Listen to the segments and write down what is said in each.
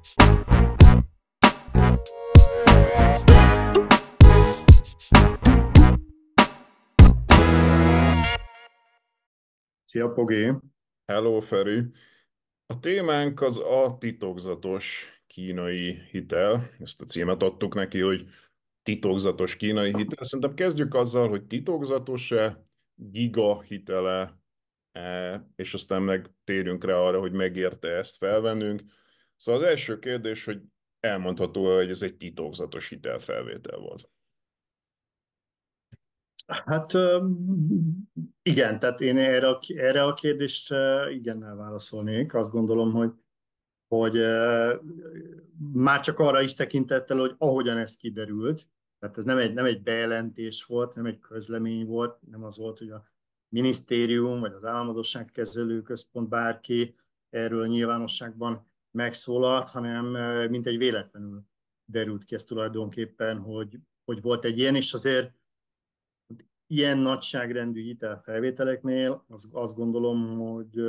Szia, Pogé! Hello, Feri! A témánk az a titokzatos kínai hitel. Ezt a címet adtuk neki, hogy titokzatos kínai hitel. Szerintem kezdjük azzal, hogy titokzatos-e, giga hitele, és aztán meg térjünk rá arra, hogy megérte ezt felvennünk. Szóval az első kérdés, hogy elmondható hogy ez egy titokzatos hitelfelvétel volt? Hát igen, tehát én erre a, erre a kérdést igennel válaszolnék. Azt gondolom, hogy, hogy már csak arra is tekintettel, hogy ahogyan ez kiderült, tehát ez nem egy, nem egy bejelentés volt, nem egy közlemény volt, nem az volt, hogy a minisztérium vagy az államadóságkezelő központ bárki erről nyilvánosságban megszólalt, hanem mint egy véletlenül derült ki ez tulajdonképpen, hogy, hogy volt egy ilyen, és azért ilyen nagyságrendű hitelfelvételeknél az, azt gondolom, hogy,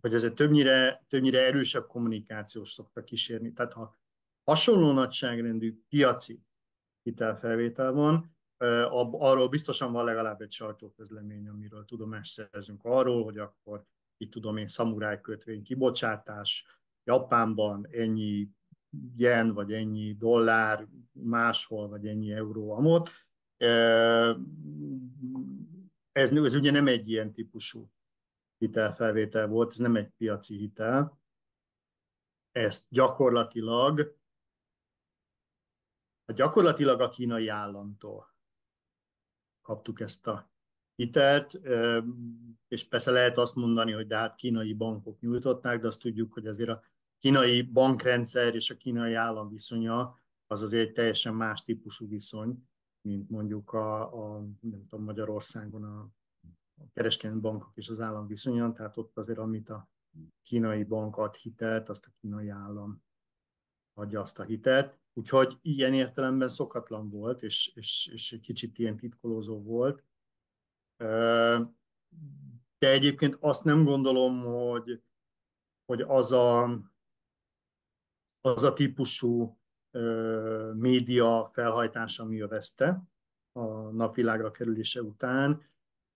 hogy egy többnyire, többnyire erősebb kommunikációs szokta kísérni. Tehát ha hasonló nagyságrendű piaci hitelfelvétel van, arról biztosan van legalább egy sajtóközlemény, amiről tudomást szerzünk arról, hogy akkor itt tudom én szamurájkötvény kibocsátás, Japánban ennyi jen, vagy ennyi dollár, máshol, vagy ennyi euró amott. Ez, ez ugye nem egy ilyen típusú hitelfelvétel volt, ez nem egy piaci hitel. Ezt gyakorlatilag hát gyakorlatilag a kínai államtól kaptuk ezt a hitelt, és persze lehet azt mondani, hogy de hát kínai bankok nyújtották, de azt tudjuk, hogy azért a kínai bankrendszer és a kínai állam viszonya az azért egy teljesen más típusú viszony, mint mondjuk a, a nem tudom, Magyarországon a, a kereskedelmi bankok és az állam viszonya, tehát ott azért amit a kínai bank ad hitelt, azt a kínai állam adja azt a hitelt. Úgyhogy ilyen értelemben szokatlan volt, és, és, és egy kicsit ilyen titkolózó volt. De egyébként azt nem gondolom, hogy, hogy az a az a típusú ö, média felhajtás, ami jövezte a napvilágra kerülése után,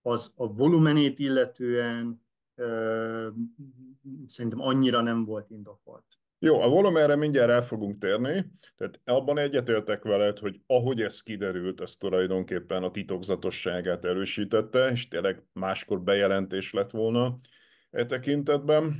az a volumenét illetően ö, szerintem annyira nem volt indokolt. Jó, a volumenre mindjárt el fogunk térni, tehát abban egyetértek veled, hogy ahogy ez kiderült, ez tulajdonképpen a titokzatosságát erősítette, és tényleg máskor bejelentés lett volna e tekintetben.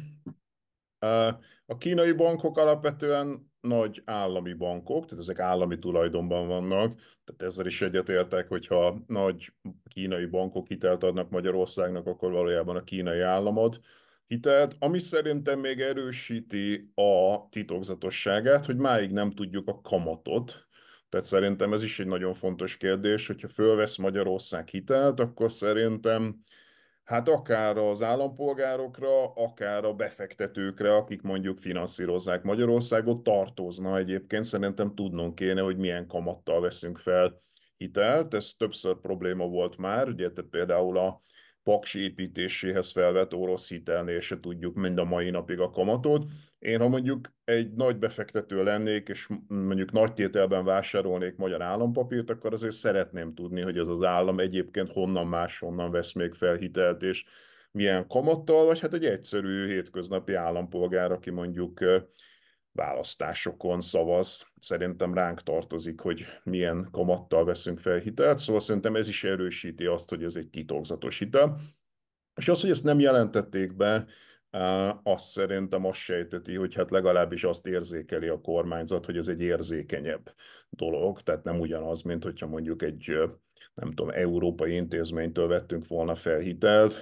A kínai bankok alapvetően nagy állami bankok, tehát ezek állami tulajdonban vannak, tehát ezzel is egyetértek, hogyha nagy kínai bankok hitelt adnak Magyarországnak, akkor valójában a kínai államod hitelt, ami szerintem még erősíti a titokzatosságát, hogy máig nem tudjuk a kamatot, tehát szerintem ez is egy nagyon fontos kérdés, hogyha fölvesz Magyarország hitelt, akkor szerintem hát akár az állampolgárokra, akár a befektetőkre, akik mondjuk finanszírozzák Magyarországot, tartozna egyébként. Szerintem tudnunk kéne, hogy milyen kamattal veszünk fel hitelt. Ez többször probléma volt már, ugye például a paks építéséhez felvett orosz hitelnél se tudjuk mind a mai napig a kamatot. Én ha mondjuk egy nagy befektető lennék, és mondjuk nagy tételben vásárolnék magyar állampapírt, akkor azért szeretném tudni, hogy ez az állam egyébként honnan máshonnan vesz még fel hitelt, és milyen kamattal, vagy hát egy egyszerű hétköznapi állampolgár, aki mondjuk választásokon szavaz. Szerintem ránk tartozik, hogy milyen kamattal veszünk fel hitelt, szóval szerintem ez is erősíti azt, hogy ez egy titokzatos hitel. És az, hogy ezt nem jelentették be, azt szerintem azt sejteti, hogy hát legalábbis azt érzékeli a kormányzat, hogy ez egy érzékenyebb dolog, tehát nem ugyanaz, mint hogyha mondjuk egy, nem tudom, európai intézménytől vettünk volna fel hitelt.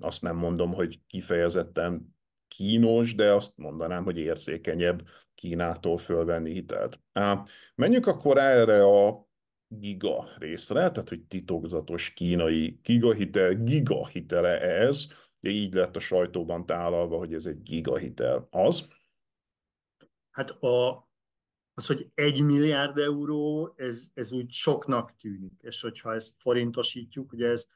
Azt nem mondom, hogy kifejezetten kínos, de azt mondanám, hogy érzékenyebb Kínától fölvenni hitelt. Menjünk akkor erre a giga részre, tehát hogy titokzatos kínai gigahitel, gigahitele ez, így lett a sajtóban tálalva, hogy ez egy gigahitel. Az? Hát a, az, hogy egy milliárd euró, ez, ez úgy soknak tűnik, és hogyha ezt forintosítjuk, ugye ez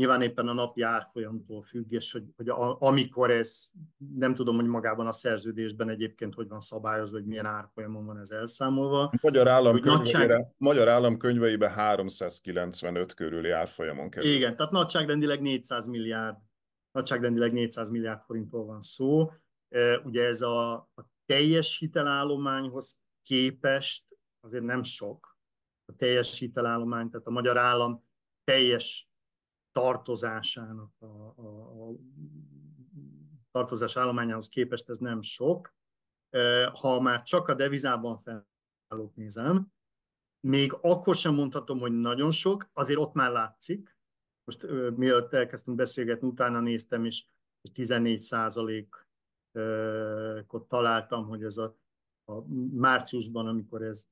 Nyilván éppen a napi árfolyamtól és hogy, hogy a, amikor ez, nem tudom, hogy magában a szerződésben egyébként hogy van szabályozva, hogy milyen árfolyamon van ez elszámolva. Magyar állam, hogy nagyság... Magyar állam könyveibe 395 körüli árfolyamon kerül. Igen, tehát nagyságrendileg 400 milliárd, nagyságrendileg 400 milliárd forintról van szó. E, ugye ez a, a teljes hitelállományhoz képest azért nem sok. A teljes hitelállomány, tehát a magyar állam teljes tartozásának a, a, a tartozás állományához képest ez nem sok. E, ha már csak a devizában felállók nézem, még akkor sem mondhatom, hogy nagyon sok, azért ott már látszik. Most mielőtt elkezdtünk beszélgetni, utána néztem, és, és 14 százalékot találtam, hogy ez a, a márciusban, amikor ez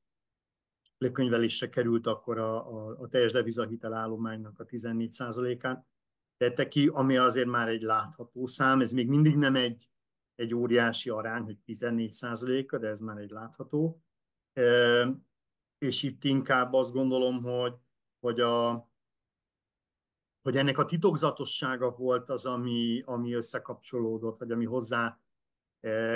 lekönyvelésre került akkor a, a, a teljes devizahitel állománynak a 14%-át tette ki, ami azért már egy látható szám, ez még mindig nem egy, egy óriási arány, hogy 14%-a, de ez már egy látható. E, és itt inkább azt gondolom, hogy, hogy, a, hogy ennek a titokzatossága volt az, ami, ami összekapcsolódott, vagy ami hozzá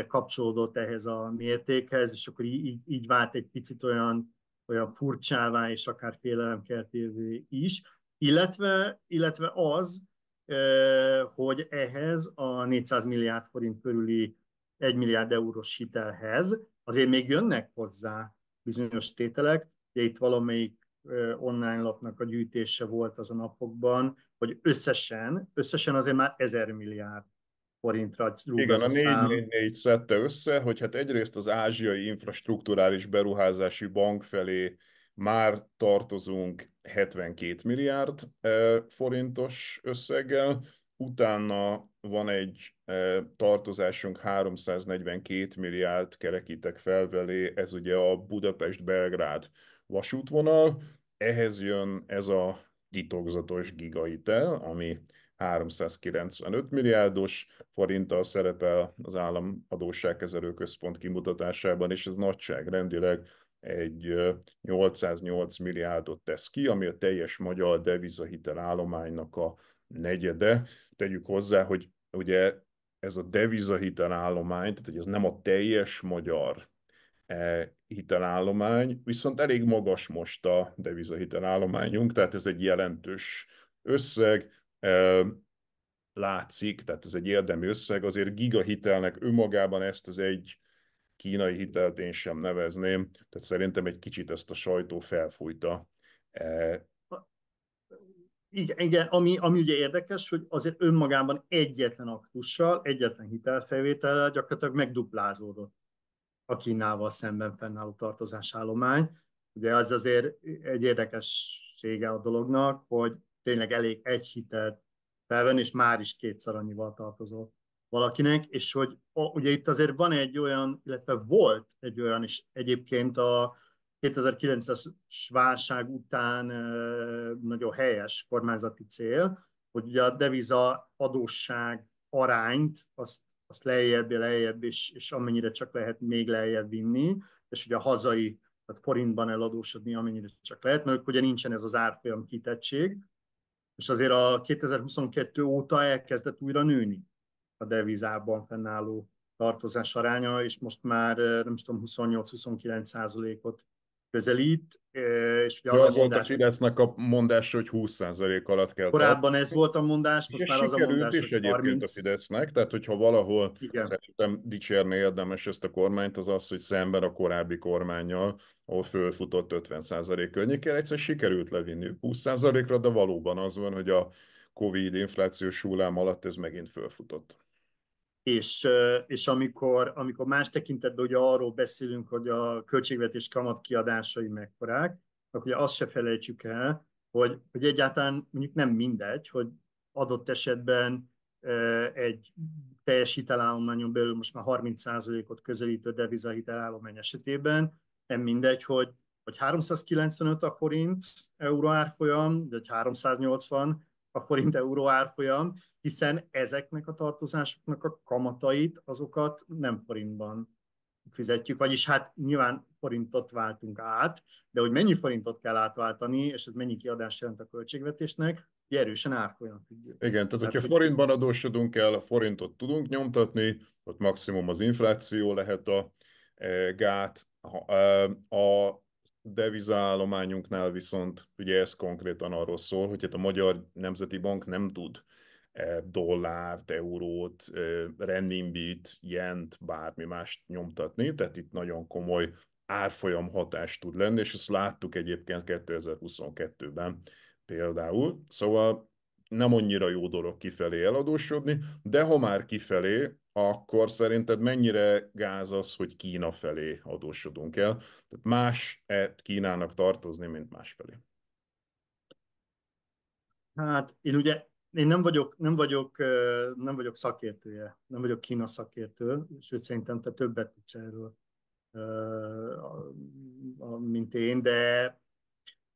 kapcsolódott ehhez a mértékhez, és akkor így, így vált egy picit olyan olyan furcsává és akár félelemkeltővé is, illetve, illetve az, hogy ehhez a 400 milliárd forint körüli 1 milliárd eurós hitelhez azért még jönnek hozzá bizonyos tételek, ugye itt valamelyik online lapnak a gyűjtése volt az a napokban, hogy összesen, összesen azért már 1000 milliárd forintra rúg Igen, a, a 444 szedte össze, hogy hát egyrészt az ázsiai infrastruktúrális beruházási bank felé már tartozunk 72 milliárd e, forintos összeggel, utána van egy e, tartozásunk 342 milliárd kerekítek felvelé, ez ugye a Budapest-Belgrád vasútvonal, ehhez jön ez a titokzatos gigaitel, ami 395 milliárdos forinttal szerepel az állam adósságkezelő központ kimutatásában, és ez nagyságrendileg egy 808 milliárdot tesz ki, ami a teljes magyar devizahitel állománynak a negyede. Tegyük hozzá, hogy ugye ez a devizahitel állomány, tehát hogy ez nem a teljes magyar e, hitelállomány, viszont elég magas most a devizahitelállományunk, tehát ez egy jelentős összeg, látszik, tehát ez egy érdemi összeg, azért gigahitelnek önmagában ezt az egy kínai hitelt én sem nevezném, tehát szerintem egy kicsit ezt a sajtó felfújta. Igen, e, igen ami, ami ugye érdekes, hogy azért önmagában egyetlen aktussal, egyetlen hitelfelvétellel gyakorlatilag megduplázódott a Kínával szemben fennálló tartozásállomány. Ugye az azért egy érdekessége a dolognak, hogy tényleg elég egy hitelt felvenni, és már is kétszer annyival tartozol valakinek, és hogy a, ugye itt azért van egy olyan, illetve volt egy olyan, és egyébként a 2009-es válság után nagyon helyes kormányzati cél, hogy ugye a deviza adósság arányt azt, azt lejjebb, lejjebb, és, és amennyire csak lehet még lejjebb vinni, és ugye a hazai, tehát forintban eladósodni, amennyire csak lehet, mert ugye nincsen ez az árfolyam kitettség, és azért a 2022 óta elkezdett újra nőni a devizában fennálló tartozás aránya, és most már eh, nem tudom, 28-29 százalékot közelít, és ugye az, az a volt mondás, a Fidesznek a mondás, hogy 20% alatt kell Korábban ez volt a mondás, most már az a mondás, is hogy 30. a Fidesznek, tehát hogyha valahol Igen. szerintem dicsérni érdemes ezt a kormányt, az az, hogy szemben a korábbi kormányjal, ahol fölfutott 50% környékére, egyszer sikerült levinni 20%-ra, de valóban az van, hogy a Covid inflációs hullám alatt ez megint fölfutott és, és amikor, amikor más tekintetben ugye arról beszélünk, hogy a költségvetés kamat kiadásai mekkorák, akkor ugye azt se felejtsük el, hogy, hogy egyáltalán mondjuk nem mindegy, hogy adott esetben egy teljes hitelállományon belül most már 30%-ot közelítő devizahitelállomány esetében, nem mindegy, hogy, hogy 395 a forint euró árfolyam, vagy 380, a forint-euró árfolyam, hiszen ezeknek a tartozásoknak a kamatait, azokat nem forintban fizetjük, vagyis hát nyilván forintot váltunk át, de hogy mennyi forintot kell átváltani, és ez mennyi kiadást jelent a költségvetésnek, erősen árfolyam függő. Igen, tehát, hogyha forintban adósodunk el, forintot tudunk nyomtatni, ott maximum az infláció lehet a e, gát. E, a, a devizállományunknál viszont ugye ez konkrétan arról szól, hogy hát a Magyar Nemzeti Bank nem tud eh, dollárt, eurót, eh, renminbit, jent, bármi mást nyomtatni, tehát itt nagyon komoly árfolyam hatás tud lenni, és ezt láttuk egyébként 2022-ben például. Szóval nem annyira jó dolog kifelé eladósodni, de ha már kifelé, akkor szerinted mennyire gáz az, hogy Kína felé adósodunk el? Tehát más-e Kínának tartozni, mint más felé? Hát én ugye én nem vagyok, nem vagyok, nem vagyok szakértője, nem vagyok Kína szakértő, sőt szerintem te többet tudsz erről, mint én, de,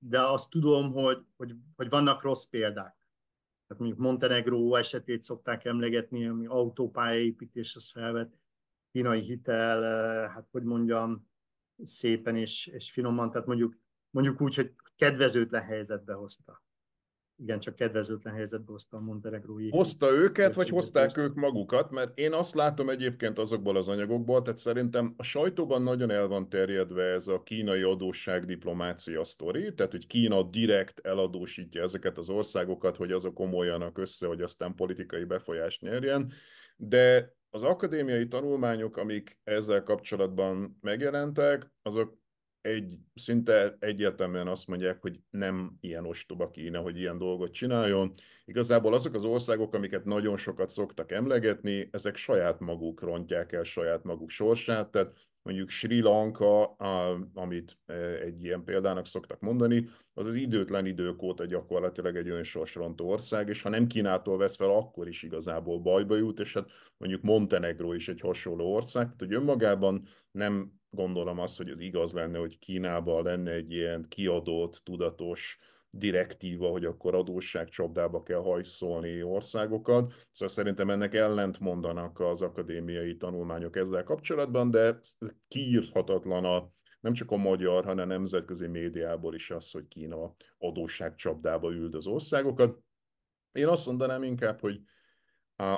de azt tudom, hogy, hogy, hogy vannak rossz példák tehát mondjuk Montenegró esetét szokták emlegetni, ami autópályaépítés, az felvett kínai hitel, eh, hát hogy mondjam, szépen és, és finoman, tehát mondjuk, mondjuk úgy, hogy kedvezőtlen helyzetbe hozta igen, csak kedvezőtlen helyzetbe hozta a Montenegrói. Hozta őket, vagy hozták ők magukat? Mert én azt látom egyébként azokból az anyagokból, tehát szerintem a sajtóban nagyon el van terjedve ez a kínai diplomácia sztori, tehát hogy Kína direkt eladósítja ezeket az országokat, hogy azok komolyanak össze, hogy aztán politikai befolyást nyerjen, de az akadémiai tanulmányok, amik ezzel kapcsolatban megjelentek, azok egy, szinte egyértelműen azt mondják, hogy nem ilyen ostoba Kína, hogy ilyen dolgot csináljon. Igazából azok az országok, amiket nagyon sokat szoktak emlegetni, ezek saját maguk rontják el saját maguk sorsát, tehát mondjuk Sri Lanka, amit e, egy ilyen példának szoktak mondani, az az időtlen idők óta gyakorlatilag egy önsorsrontó ország, és ha nem Kínától vesz fel, akkor is igazából bajba jut, és hát mondjuk Montenegro is egy hasonló ország, tehát hogy önmagában nem gondolom azt, hogy az igaz lenne, hogy Kínában lenne egy ilyen kiadott, tudatos, direktíva, hogy akkor adósságcsapdába kell hajszolni országokat. Szóval szerintem ennek ellent mondanak az akadémiai tanulmányok ezzel kapcsolatban, de kiírhatatlan a nem csak a magyar, hanem a nemzetközi médiából is az, hogy Kína adósságcsapdába üld az országokat. Én azt mondanám inkább, hogy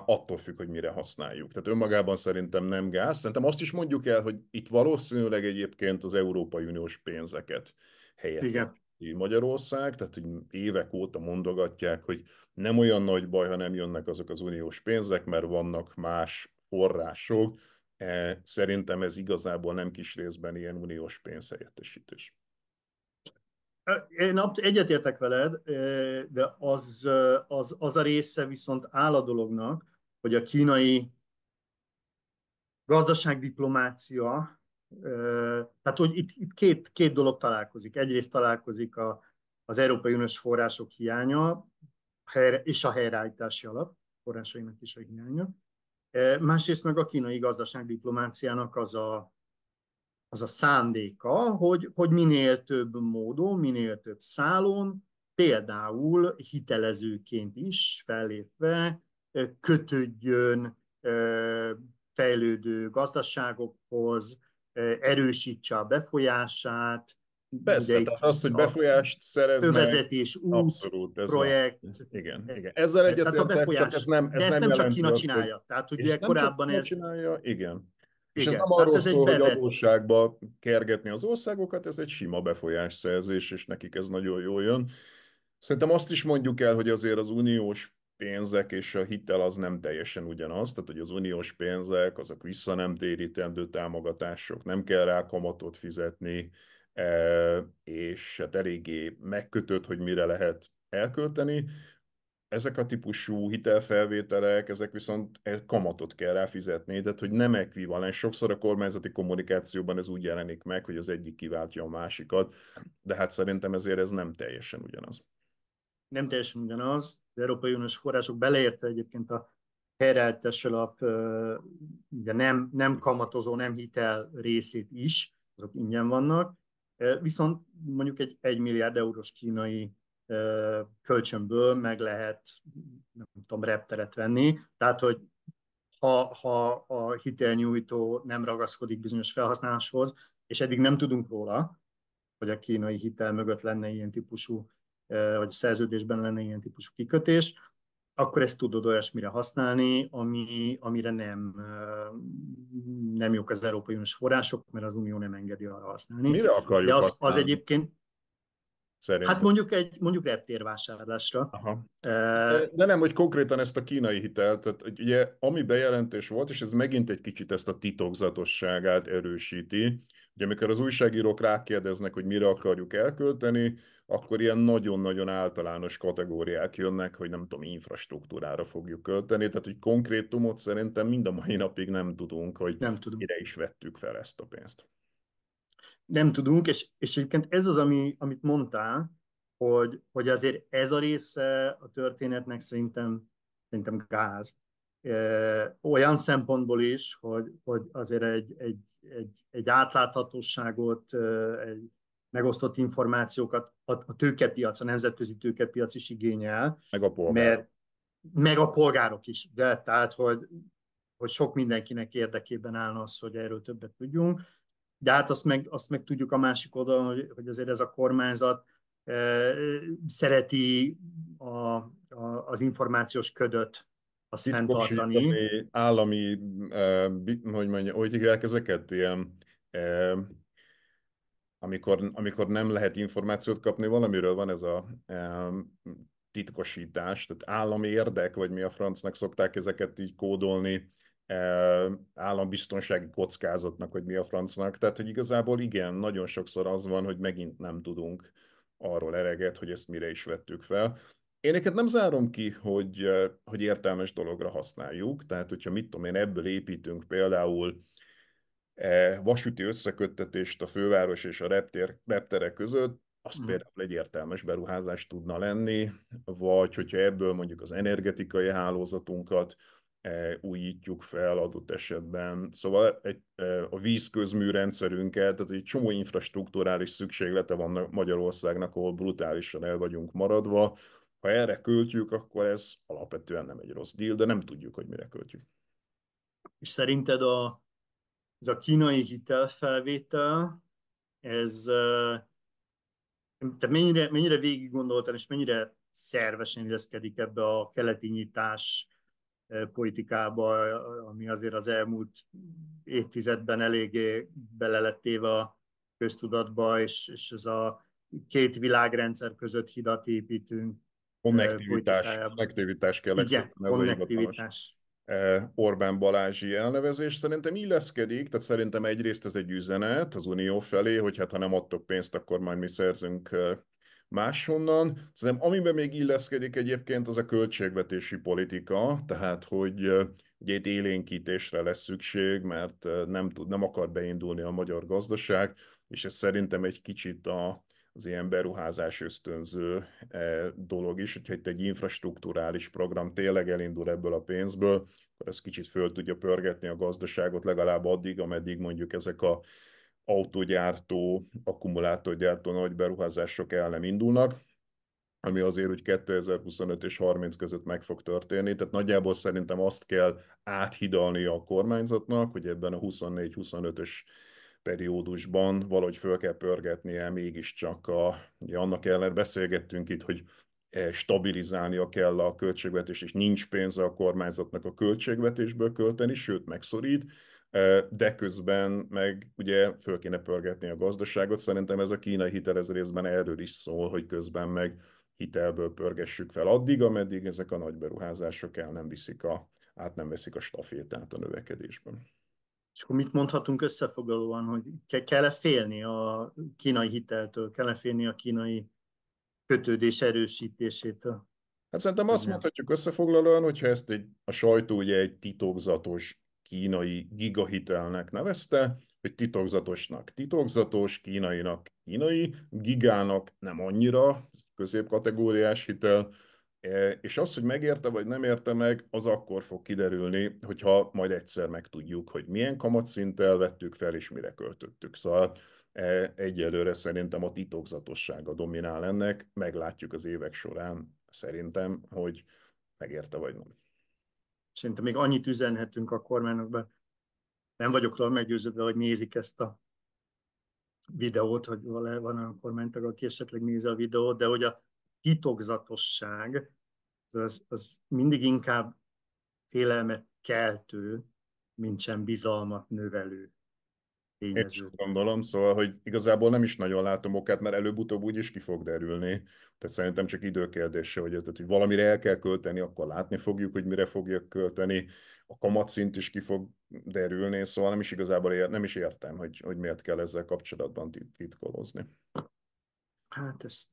attól függ, hogy mire használjuk. Tehát önmagában szerintem nem gáz. Szerintem azt is mondjuk el, hogy itt valószínűleg egyébként az Európai Uniós pénzeket helyett Igen. Magyarország, tehát hogy évek óta mondogatják, hogy nem olyan nagy baj, ha nem jönnek azok az uniós pénzek, mert vannak más források. E, szerintem ez igazából nem kis részben ilyen uniós pénzhelyettesítés. Én egyetértek veled, de az, az, az a része viszont áll a dolognak, hogy a kínai gazdaságdiplomácia tehát, hogy itt, itt két, két dolog találkozik. Egyrészt találkozik a, az Európai Uniós források hiánya és a helyreállítási alap forrásainak is a hiánya. Másrészt meg a kínai gazdaságdiplomáciának az a, az a szándéka, hogy, hogy minél több módon, minél több szálon, például hitelezőként is fellépve kötődjön fejlődő gazdaságokhoz, erősítse a befolyását. Persze, ideig, tehát az, hogy befolyást szereznek. Övezetés, út, abszolút, ez projekt. A, igen, igen. Ezzel egyetértek, tehát, tehát ez nem ez De ezt nem, nem csak Kína azt, csinálja. Hogy, tehát ugye korábban ez... Csinálja, igen. És igen, ez nem arról ez szól, hogy adósságba kergetni az országokat, ez egy sima befolyásszerzés, és nekik ez nagyon jól jön. Szerintem azt is mondjuk el, hogy azért az uniós pénzek és a hitel az nem teljesen ugyanaz, tehát hogy az uniós pénzek, azok vissza nem térítendő támogatások, nem kell rá kamatot fizetni, e, és hát eléggé megkötött, hogy mire lehet elkölteni. Ezek a típusú hitelfelvételek, ezek viszont e, kamatot kell rá fizetni, tehát hogy nem ekvivalens. Sokszor a kormányzati kommunikációban ez úgy jelenik meg, hogy az egyik kiváltja a másikat, de hát szerintem ezért ez nem teljesen ugyanaz. Nem teljesen ugyanaz az Európai Uniós források beleértve egyébként a helyreállítás alap ugye nem, nem kamatozó, nem hitel részét is, azok ingyen vannak, viszont mondjuk egy 1 milliárd eurós kínai kölcsönből meg lehet, nem tudom, repteret venni, tehát hogy ha, ha a hitelnyújtó nem ragaszkodik bizonyos felhasználáshoz, és eddig nem tudunk róla, hogy a kínai hitel mögött lenne ilyen típusú vagy szerződésben lenne ilyen típusú kikötés, akkor ezt tudod olyasmire használni, ami, amire nem, nem jók az Európai Uniós források, mert az Unió nem engedi arra használni. Mire akarjuk De az, használni? az egyébként Szerintem. Hát mondjuk egy mondjuk reptérvásárlásra. Aha. De, de nem, hogy konkrétan ezt a kínai hitelt, tehát ugye ami bejelentés volt, és ez megint egy kicsit ezt a titokzatosságát erősíti, Ugye amikor az újságírók rákérdeznek, hogy mire akarjuk elkölteni, akkor ilyen nagyon-nagyon általános kategóriák jönnek, hogy nem tudom, infrastruktúrára fogjuk költeni, tehát hogy konkrétumot szerintem mind a mai napig nem tudunk, hogy nem tudunk. mire is vettük fel ezt a pénzt. Nem tudunk, és, és egyébként ez az, ami, amit mondtál, hogy, hogy azért ez a része a történetnek szerintem, szerintem gáz olyan szempontból is, hogy, hogy azért egy, egy, egy, egy átláthatóságot, egy megosztott információkat a, a tőkepiac, a nemzetközi tőkepiac is igényel. Meg a polgárok. Mert, meg a polgárok is, de tehát, hogy, hogy sok mindenkinek érdekében állna az, hogy erről többet tudjunk. De hát azt meg, azt meg tudjuk a másik oldalon, hogy, hogy azért ez a kormányzat e, szereti a, a, az információs ködöt szinten tartani. Állami, eh, hogy mondja, hogy hívják ezeket? Ilyen, eh, amikor, amikor nem lehet információt kapni valamiről, van ez a eh, titkosítás, tehát állami érdek, vagy mi a francnak szokták ezeket így kódolni, állambiztonsági kockázatnak, hogy mi a francnak. Tehát, hogy igazából igen, nagyon sokszor az van, hogy megint nem tudunk arról ereget, hogy ezt mire is vettük fel én neked nem zárom ki, hogy, hogy értelmes dologra használjuk, tehát hogyha mit tudom én, ebből építünk például e, vasúti összeköttetést a főváros és a reptér, repterek között, az hmm. például egy értelmes beruházás tudna lenni, vagy hogyha ebből mondjuk az energetikai hálózatunkat e, újítjuk fel adott esetben. Szóval egy, e, a vízközműrendszerünkkel, tehát egy csomó infrastruktúrális szükséglete van Magyarországnak, ahol brutálisan el vagyunk maradva, ha erre költjük, akkor ez alapvetően nem egy rossz deal, de nem tudjuk, hogy mire költjük. És szerinted a, ez a kínai hitelfelvétel, ez te mennyire, mennyire végig gondoltál, és mennyire szervesen illeszkedik ebbe a keleti nyitás e, politikába, ami azért az elmúlt évtizedben eléggé bele lett téve a köztudatba, és, és ez a két világrendszer között hidat építünk Konnektivitás, konnektivitás kell Igen, konnektivitás. Orbán Balázsi elnevezés. Szerintem illeszkedik, tehát szerintem egyrészt ez egy üzenet az Unió felé, hogy hát ha nem adtok pénzt, akkor majd mi szerzünk máshonnan. Szerintem amiben még illeszkedik egyébként, az a költségvetési politika, tehát hogy ugye itt élénkítésre lesz szükség, mert nem, tud, nem akar beindulni a magyar gazdaság, és ez szerintem egy kicsit a, az ilyen beruházás ösztönző eh, dolog is, hogyha itt egy infrastruktúrális program tényleg elindul ebből a pénzből, akkor ez kicsit föl tudja pörgetni a gazdaságot legalább addig, ameddig mondjuk ezek a autógyártó, akkumulátorgyártó nagy beruházások el nem indulnak, ami azért úgy 2025 és 30 között meg fog történni. Tehát nagyjából szerintem azt kell áthidalni a kormányzatnak, hogy ebben a 24-25-ös periódusban valahogy föl kell pörgetnie mégiscsak a, ugye annak ellen beszélgettünk itt, hogy e, stabilizálnia kell a költségvetést, és nincs pénze a kormányzatnak a költségvetésből költeni, sőt megszorít, e, de közben meg ugye föl kéne pörgetni a gazdaságot. Szerintem ez a kínai hitel ez részben erről is szól, hogy közben meg hitelből pörgessük fel addig, ameddig ezek a nagy beruházások el nem viszik a, át nem veszik a stafétát a növekedésben. És akkor mit mondhatunk összefoglalóan, hogy kell-e félni a kínai hiteltől, kell-e félni a kínai kötődés erősítésétől? Hát szerintem azt mondhatjuk összefoglalóan, hogyha ezt egy, a sajtó ugye egy titokzatos kínai gigahitelnek nevezte, hogy titokzatosnak titokzatos, kínainak kínai, gigának nem annyira, középkategóriás hitel, E, és az, hogy megérte vagy nem érte meg, az akkor fog kiderülni, hogyha majd egyszer megtudjuk, hogy milyen kamatszinttel vettük fel, és mire költöttük. Szóval e, egyelőre szerintem a titokzatossága dominál ennek, meglátjuk az évek során szerintem, hogy megérte vagy nem. Szerintem még annyit üzenhetünk a kormányokban, nem vagyok róla meggyőződve, hogy nézik ezt a videót, hogy van olyan kormánytag, aki esetleg nézi a videót, de hogy a titokzatosság az, az mindig inkább félelmet keltő, mint sem bizalmat növelő tényező. Én gondolom, szóval, hogy igazából nem is nagyon látom okát, mert előbb-utóbb úgy is ki fog derülni. Tehát szerintem csak időkérdése, hogy, ez, tehát, hogy valamire el kell költeni, akkor látni fogjuk, hogy mire fogjuk költeni. A kamatszint is ki fog derülni, szóval nem is igazából ér, nem is értem, hogy, hogy miért kell ezzel kapcsolatban tit- titkolozni. Hát ezt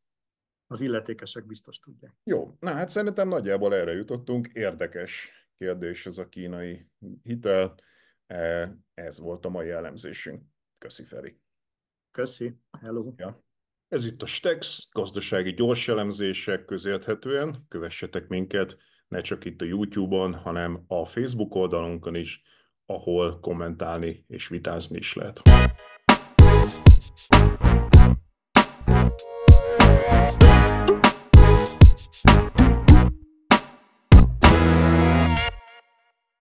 az illetékesek biztos tudják. Jó, na hát szerintem nagyjából erre jutottunk. Érdekes kérdés ez a kínai hitel. E, ez volt a mai elemzésünk. Köszi Feri. Köszi, hello. Ja. Ez itt a Stex, gazdasági gyors elemzések közérthetően. Kövessetek minket, ne csak itt a YouTube-on, hanem a Facebook oldalunkon is, ahol kommentálni és vitázni is lehet.